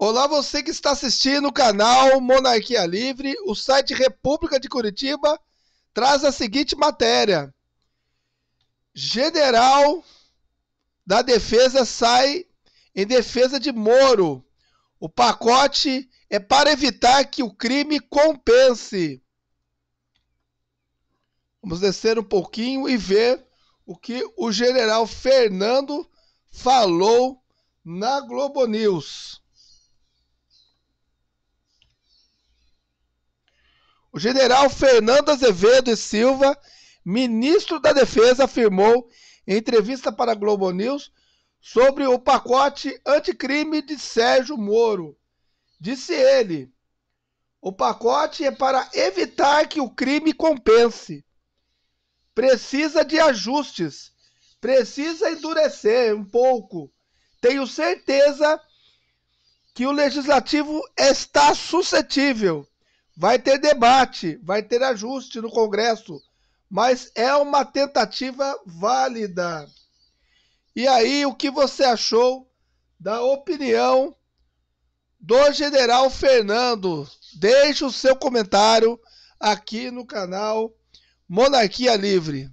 Olá, você que está assistindo o canal Monarquia Livre, o site República de Curitiba traz a seguinte matéria: General da Defesa sai em defesa de Moro. O pacote é para evitar que o crime compense. Vamos descer um pouquinho e ver o que o general Fernando falou na Globo News. O general Fernando Azevedo e Silva, ministro da Defesa, afirmou em entrevista para a Globo News sobre o pacote anticrime de Sérgio Moro. Disse ele: o pacote é para evitar que o crime compense. Precisa de ajustes. Precisa endurecer um pouco. Tenho certeza que o legislativo está suscetível Vai ter debate, vai ter ajuste no Congresso, mas é uma tentativa válida. E aí, o que você achou da opinião do General Fernando? Deixe o seu comentário aqui no canal Monarquia Livre.